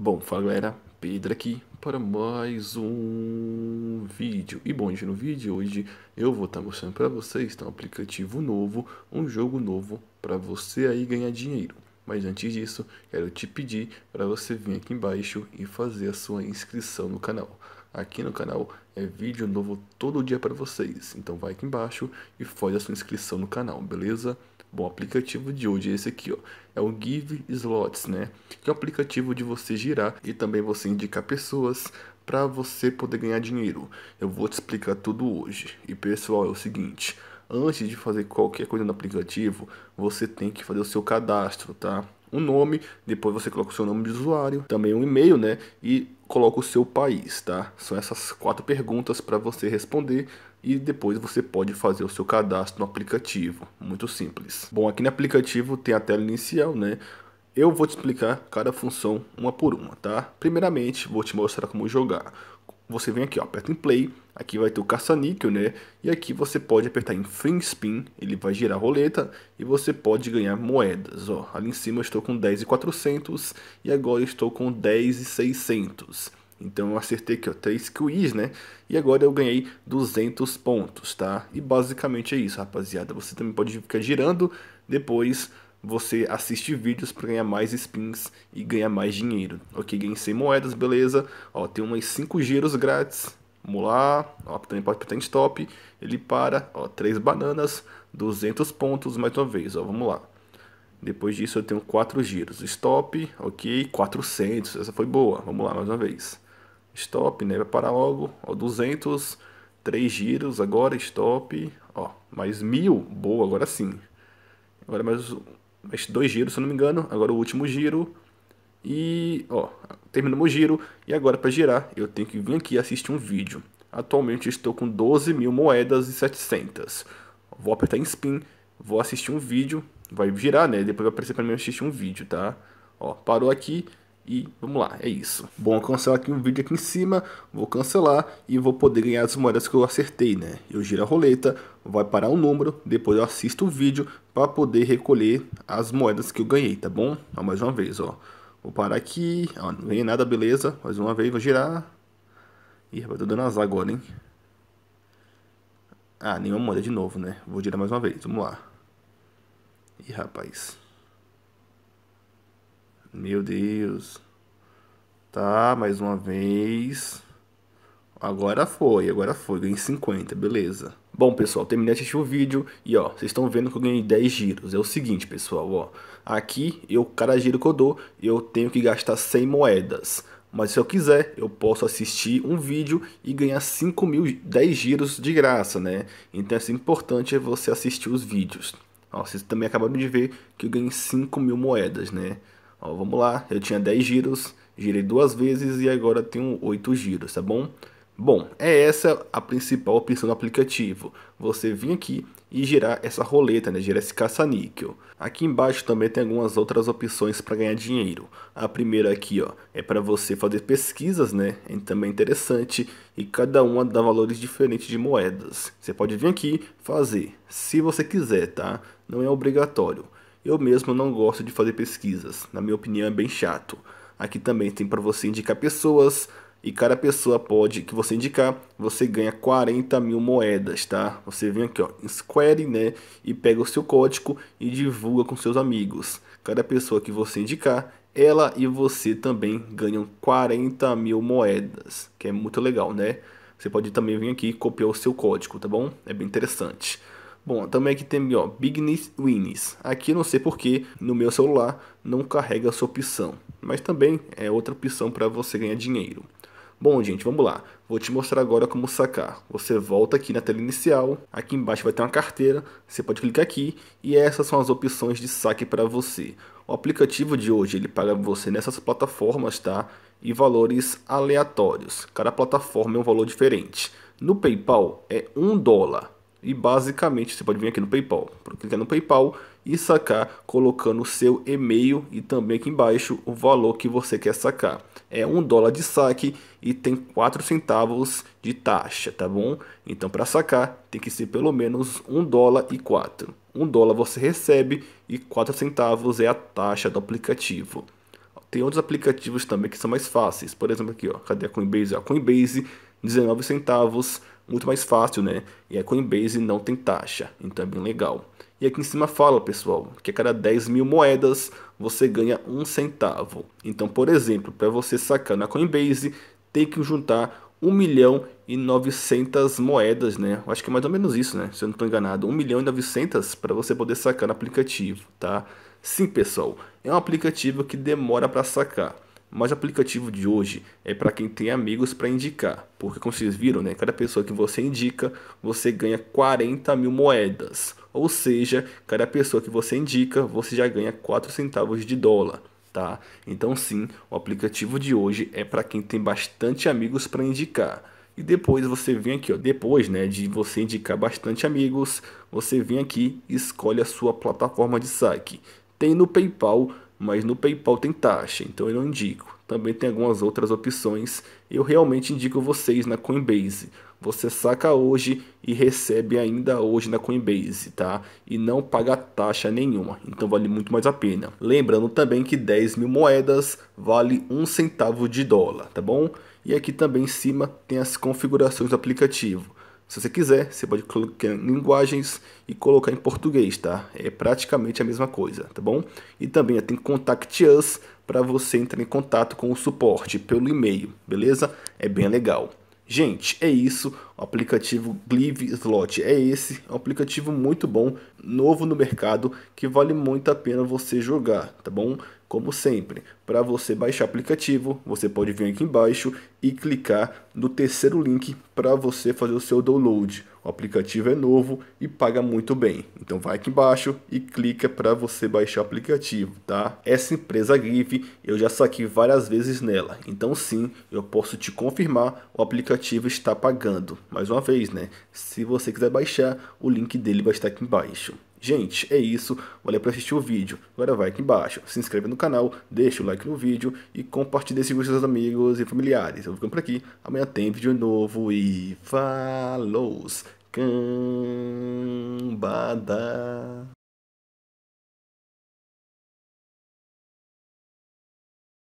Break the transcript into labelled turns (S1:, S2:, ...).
S1: Bom, fala galera, Pedro aqui para mais um vídeo. E bom, hoje no vídeo hoje eu vou estar mostrando para vocês tá, um aplicativo novo, um jogo novo para você aí ganhar dinheiro. Mas antes disso, quero te pedir para você vir aqui embaixo e fazer a sua inscrição no canal. Aqui no canal é vídeo novo todo dia para vocês, então vai aqui embaixo e faz a sua inscrição no canal, beleza? Bom, aplicativo de hoje é esse aqui, ó. É o Give Slots, né? Que é um aplicativo de você girar e também você indicar pessoas para você poder ganhar dinheiro. Eu vou te explicar tudo hoje. E pessoal, é o seguinte, antes de fazer qualquer coisa no aplicativo, você tem que fazer o seu cadastro, tá? um nome, depois você coloca o seu nome de usuário, também um e-mail, né? E coloca o seu país, tá? São essas quatro perguntas para você responder e depois você pode fazer o seu cadastro no aplicativo. Muito simples. Bom, aqui no aplicativo tem a tela inicial, né? Eu vou te explicar cada função uma por uma, tá? Primeiramente, vou te mostrar como jogar você vem aqui, ó, aperta em play, aqui vai ter o caça-níquel, né? E aqui você pode apertar em free spin, ele vai girar a roleta e você pode ganhar moedas, ó. Ali em cima eu estou com 10.400 e agora estou com 10.600. Então eu acertei aqui, ó, 3 quiz, né? E agora eu ganhei 200 pontos, tá? E basicamente é isso, rapaziada. Você também pode ficar girando depois você assiste vídeos para ganhar mais spins e ganhar mais dinheiro. Ok, ganhei 100 moedas, beleza. Ó, tem umas 5 giros grátis. Vamos lá, ó, também pode patent top. Ele para, ó, 3 bananas, 200 pontos mais uma vez, ó, vamos lá. Depois disso eu tenho 4 giros. Stop, ok, 400, essa foi boa. Vamos lá, mais uma vez. Stop, né, vai parar logo, ó, 200, 3 giros agora, stop, ó, mais 1000, boa, agora sim. Agora mais esses dois giros, se eu não me engano. Agora o último giro. E, ó, terminou o giro. E agora para girar, eu tenho que vir aqui e assistir um vídeo. Atualmente estou com 12 mil moedas e 700. Vou apertar em spin, vou assistir um vídeo. Vai girar, né? Depois vai aparecer para mim assistir um vídeo, tá? Ó, parou aqui. E vamos lá, é isso. Bom, cancelar aqui um vídeo aqui em cima, vou cancelar e vou poder ganhar as moedas que eu acertei, né? Eu giro a roleta, vai parar um número, depois eu assisto o vídeo para poder recolher as moedas que eu ganhei, tá bom? Ó, mais uma vez, ó. Vou parar aqui, ó, não ganhei nada, beleza. Mais uma vez, vou girar. Ih, rapaz, tô dando azar agora, hein? Ah, nenhuma moeda de novo, né? Vou girar mais uma vez, vamos lá. Ih, rapaz... Meu Deus. Tá, mais uma vez. Agora foi, agora foi. Ganhei 50, beleza. Bom, pessoal, terminei de assistir o vídeo e, ó, vocês estão vendo que eu ganhei 10 giros. É o seguinte, pessoal, ó. Aqui, eu, cada giro que eu dou, eu tenho que gastar 100 moedas. Mas se eu quiser, eu posso assistir um vídeo e ganhar 5 mil, 10 giros de graça, né? Então, é assim, importante é você assistir os vídeos. Ó, vocês também acabaram de ver que eu ganhei 5 mil moedas, né? Ó, vamos lá, eu tinha 10 giros, girei duas vezes e agora tenho 8 giros, tá bom? Bom, é essa a principal opção do aplicativo. Você vir aqui e girar essa roleta, né? girar esse caça-níquel. Aqui embaixo também tem algumas outras opções para ganhar dinheiro. A primeira aqui ó, é para você fazer pesquisas, né? É também interessante e cada uma dá valores diferentes de moedas. Você pode vir aqui fazer, se você quiser, tá? Não é obrigatório. Eu mesmo não gosto de fazer pesquisas, na minha opinião é bem chato. Aqui também tem para você indicar pessoas e cada pessoa pode que você indicar, você ganha 40 mil moedas, tá? Você vem aqui ó, em Square, né? E pega o seu código e divulga com seus amigos. Cada pessoa que você indicar, ela e você também ganham 40 mil moedas, que é muito legal, né? Você pode também vir aqui e copiar o seu código, tá bom? É bem interessante. Bom, também aqui tem ó, Bignis Winis. Aqui não sei porque no meu celular não carrega essa opção, mas também é outra opção para você ganhar dinheiro. Bom, gente, vamos lá. Vou te mostrar agora como sacar. Você volta aqui na tela inicial, aqui embaixo vai ter uma carteira, você pode clicar aqui e essas são as opções de saque para você. O aplicativo de hoje ele paga você nessas plataformas, tá? E valores aleatórios. Cada plataforma é um valor diferente. No PayPal é 1 dólar e basicamente você pode vir aqui no PayPal, clicar no PayPal e sacar colocando o seu e-mail e também aqui embaixo o valor que você quer sacar. É um dólar de saque e tem 4 centavos de taxa, tá bom? Então para sacar tem que ser pelo menos 1 dólar e 4. 1 dólar você recebe e 4 centavos é a taxa do aplicativo. Tem outros aplicativos também que são mais fáceis. Por exemplo aqui, ó, cadê a Coinbase? A Coinbase 19 centavos muito mais fácil, né? E a Coinbase não tem taxa, então é bem legal. E aqui em cima fala, pessoal, que a cada 10 mil moedas você ganha um centavo. Então, por exemplo, para você sacar na Coinbase, tem que juntar 1 milhão e 900 moedas, né? Eu acho que é mais ou menos isso, né? Se eu não estou enganado, 1 milhão e 900 para você poder sacar no aplicativo, tá? Sim, pessoal, é um aplicativo que demora para sacar. Mas o aplicativo de hoje é para quem tem amigos para indicar, porque como vocês viram, né, cada pessoa que você indica, você ganha 40 mil moedas. Ou seja, cada pessoa que você indica, você já ganha 4 centavos de dólar. Tá? Então sim, o aplicativo de hoje é para quem tem bastante amigos para indicar. E depois você vem aqui, ó, depois né, de você indicar bastante amigos, você vem aqui e escolhe a sua plataforma de saque. Tem no PayPal, mas no PayPal tem taxa, então eu não indico. Também tem algumas outras opções, eu realmente indico vocês na Coinbase. Você saca hoje e recebe ainda hoje na Coinbase, tá? E não paga taxa nenhuma, então vale muito mais a pena. Lembrando também que 10 mil moedas vale um centavo de dólar, tá bom? E aqui também em cima tem as configurações do aplicativo. Se você quiser, você pode clicar em linguagens e colocar em português, tá? É praticamente a mesma coisa, tá bom? E também tem Contact Us para você entrar em contato com o suporte pelo e-mail, beleza? É bem legal. Gente, é isso. O aplicativo Glive Slot é esse. É um aplicativo muito bom novo no mercado que vale muito a pena você jogar, tá bom? Como sempre, para você baixar aplicativo, você pode vir aqui embaixo e clicar no terceiro link para você fazer o seu download. O aplicativo é novo e paga muito bem. Então vai aqui embaixo e clica para você baixar o aplicativo, tá? Essa empresa Grife, eu já saquei várias vezes nela. Então sim, eu posso te confirmar, o aplicativo está pagando. Mais uma vez, né? Se você quiser baixar, o link dele vai estar aqui embaixo. Gente, é isso. Valeu por assistir o vídeo. Agora vai aqui embaixo, se inscreve no canal, deixa o like no vídeo e compartilha esse vídeo com seus amigos e familiares. Eu vou ficando por aqui. Amanhã tem vídeo novo e falou! Cambada!